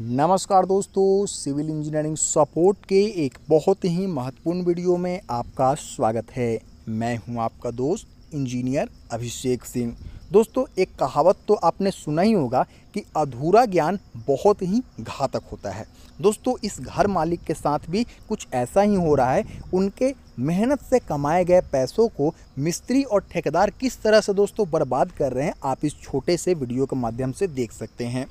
नमस्कार दोस्तों civil engineering support के एक बहुत ही महत्वपूर्ण वीडियो में आपका स्वागत है मैं हूं आपका दोस्त इंजीनियर अभिषेक सिंह दोस्तों एक कहावत तो आपने सुना ही होगा कि अधूरा ज्ञान बहुत ही घातक होता है दोस्तों इस घर मालिक के साथ भी कुछ ऐसा ही हो रहा है उनके मेहनत से कमाए गए पैसों को मिस्त्री और ठेकेदार किस तरह से दोस्तों बर्बाद कर रहे हैं आप इस छोटे से वीडियो के माध्यम से देख सकते हैं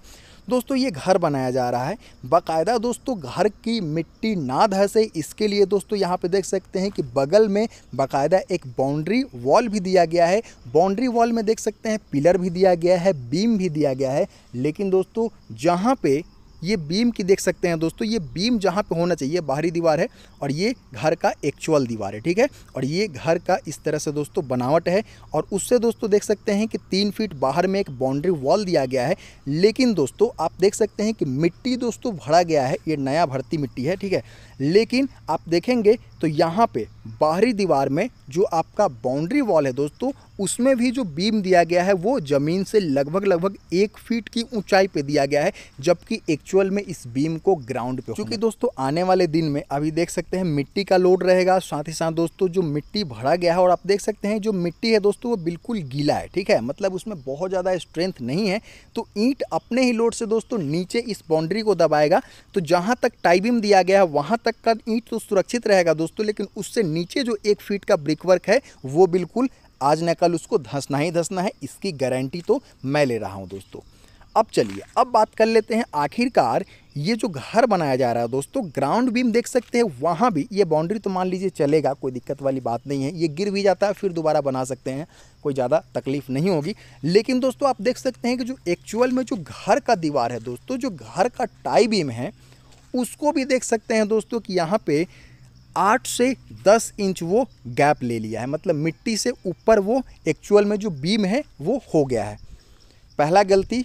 दोस्तों ये घर बनाया जा रहा है बाकायदा दोस्तों घर की मिट्टी ना धसे इसके लिए दोस्तों यहाँ पे देख सकते हैं कि बगल में बाकायदा एक बाउंड्री वॉल भी दिया गया है बाउंड्री वॉल में देख सकते हैं पिलर भी दिया गया है बीम भी दिया गया है लेकिन दोस्तों जहाँ पे ये बीम की देख सकते हैं दोस्तों ये बीम जहाँ पे होना चाहिए बाहरी दीवार है और ये घर का एक्चुअल दीवार है ठीक है और ये घर का इस तरह से दोस्तों बनावट है और उससे दोस्तों देख सकते हैं कि तीन फीट बाहर में एक बाउंड्री वॉल दिया गया है लेकिन दोस्तों आप देख सकते हैं कि मिट्टी दोस्तों भरा गया है ये नया भर्ती मिट्टी है ठीक है लेकिन आप देखेंगे तो यहाँ पर बाहरी दीवार में जो आपका बाउंड्री वॉल है दोस्तों उसमें भी जो बीम दिया गया है वो ज़मीन से लगभग लगभग एक फीट की ऊंचाई पे दिया गया है जबकि एक्चुअल में इस बीम को ग्राउंड पे क्योंकि दोस्तों आने वाले दिन में अभी देख सकते हैं मिट्टी का लोड रहेगा साथ ही साथ दोस्तों जो मिट्टी भरा गया है और आप देख सकते हैं जो मिट्टी है दोस्तों वो बिल्कुल गीला है ठीक है मतलब उसमें बहुत ज़्यादा स्ट्रेंथ नहीं है तो ईंट अपने ही लोड से दोस्तों नीचे इस बाउंड्री को दबाएगा तो जहाँ तक टाइबिंग दिया गया है वहाँ तक का ईंट तो सुरक्षित रहेगा दोस्तों लेकिन उससे नीचे जो एक फीट का ब्रिक वर्क है वो बिल्कुल आज न कल उसको धंसना ही धंसना है इसकी गारंटी तो मैं ले रहा हूँ दोस्तों अब चलिए अब बात कर लेते हैं आखिरकार ये जो घर बनाया जा रहा है दोस्तों ग्राउंड बीम देख सकते हैं वहाँ भी ये बाउंड्री तो मान लीजिए चलेगा कोई दिक्कत वाली बात नहीं है ये गिर भी जाता है फिर दोबारा बना सकते हैं कोई ज़्यादा तकलीफ़ नहीं होगी लेकिन दोस्तों आप देख सकते हैं कि जो एक्चुअल में जो घर का दीवार है दोस्तों जो घर का टाई बीम है उसको भी देख सकते हैं दोस्तों कि यहाँ पे आठ से दस इंच वो गैप ले लिया है मतलब मिट्टी से ऊपर वो एक्चुअल में जो बीम है वो हो गया है पहला गलती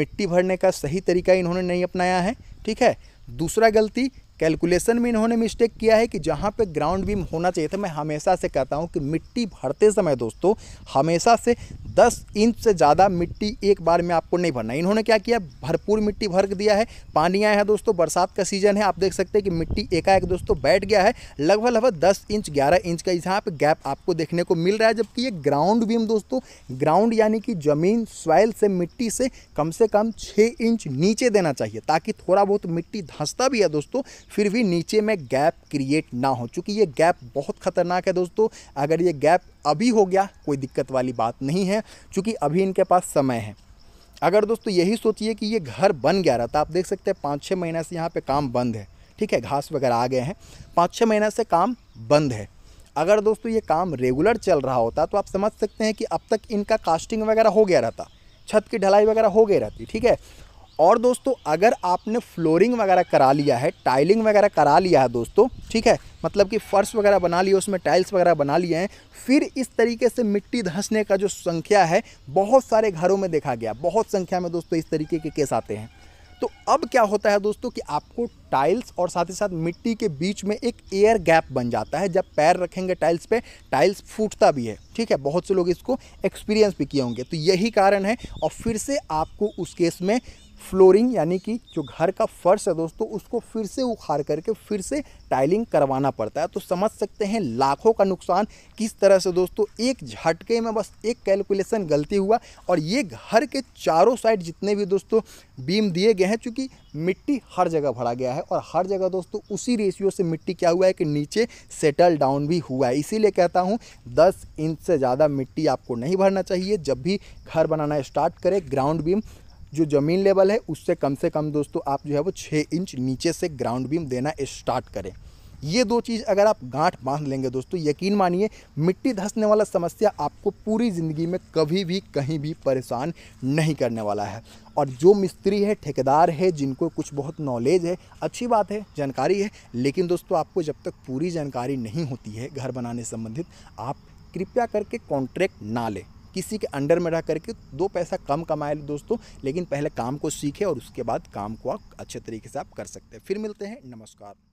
मिट्टी भरने का सही तरीका इन्होंने नहीं अपनाया है ठीक है दूसरा गलती कैलकुलेशन में इन्होंने मिस्टेक किया है कि जहाँ पे ग्राउंड बीम होना चाहिए था मैं हमेशा से कहता हूँ कि मिट्टी भरते समय दोस्तों हमेशा से दस इंच से ज़्यादा मिट्टी एक बार में आपको नहीं भरना इन्होंने क्या किया भरपूर मिट्टी भर दिया है पानी आया है दोस्तों बरसात का सीजन है आप देख सकते हैं कि मिट्टी एकाएक दोस्तों बैठ गया है लगभग लगभग दस इंच ग्यारह इंच का यहाँ पे गैप आपको देखने को मिल रहा है जबकि ये ग्राउंड बीम दोस्तों ग्राउंड यानी कि ज़मीन स्वाइल से मिट्टी से कम से कम छः इंच नीचे देना चाहिए ताकि थोड़ा बहुत मिट्टी धंसता भी है दोस्तों फिर भी नीचे में गैप क्रिएट ना हो चूँकि ये गैप बहुत खतरनाक है दोस्तों अगर ये गैप अभी हो गया कोई दिक्कत वाली बात नहीं है क्योंकि अभी इनके पास समय है अगर दोस्तों यही सोचिए कि ये घर बन गया रहता तो आप देख सकते हैं पाँच छः महीने से यहाँ पे काम बंद है ठीक है घास वगैरह आ गए हैं पाँच छः महीने से काम बंद है अगर दोस्तों ये काम रेगुलर चल रहा होता तो आप समझ सकते हैं कि अब तक इनका कास्टिंग वगैरह हो गया रहता छत की ढलाई वगैरह हो गई रहती ठीक है और दोस्तों अगर आपने फ्लोरिंग वगैरह करा लिया है टाइलिंग वगैरह करा लिया है दोस्तों ठीक है मतलब कि फर्श वगैरह बना लिया उसमें टाइल्स वगैरह बना लिए हैं फिर इस तरीके से मिट्टी धंसने का जो संख्या है बहुत सारे घरों में देखा गया बहुत संख्या में दोस्तों इस तरीके के केस आते हैं तो अब क्या होता है दोस्तों कि आपको टाइल्स और साथ ही साथ मिट्टी के बीच में एक एयर गैप बन जाता है जब पैर रखेंगे टाइल्स पे टाइल्स फूटता भी है ठीक है बहुत से लोग इसको एक्सपीरियंस भी किए होंगे तो यही कारण है और फिर से आपको उस केस में फ्लोरिंग यानी कि जो घर का फर्श है दोस्तों उसको फिर से उखाड़ करके फिर से टाइलिंग करवाना पड़ता है तो समझ सकते हैं लाखों का नुकसान किस तरह से दोस्तों एक झटके में बस एक कैलकुलेशन गलती हुआ और ये घर के चारों साइड जितने भी दोस्तों बीम दिए गए हैं चूँकि मिट्टी हर जगह भरा गया है और हर जगह दोस्तों उसी रेशियो से मिट्टी क्या हुआ है कि नीचे सेटल डाउन भी हुआ है इसीलिए कहता हूँ दस इंच से ज़्यादा मिट्टी आपको नहीं भरना चाहिए जब भी घर बनाना स्टार्ट करें ग्राउंड बीम जो ज़मीन लेवल है उससे कम से कम दोस्तों आप जो है वो छः इंच नीचे से ग्राउंड बीम देना स्टार्ट करें ये दो चीज़ अगर आप गांठ बांध लेंगे दोस्तों यकीन मानिए मिट्टी धंसने वाला समस्या आपको पूरी ज़िंदगी में कभी भी कहीं भी परेशान नहीं करने वाला है और जो मिस्त्री है ठेकेदार है जिनको कुछ बहुत नॉलेज है अच्छी बात है जानकारी है लेकिन दोस्तों आपको जब तक पूरी जानकारी नहीं होती है घर बनाने संबंधित आप कृपया करके कॉन्ट्रैक्ट ना लें किसी के अंडर में रह करके दो पैसा कम कमाए दोस्तों लेकिन पहले काम को सीखे और उसके बाद काम को आप अच्छे तरीके से आप कर सकते हैं फिर मिलते हैं नमस्कार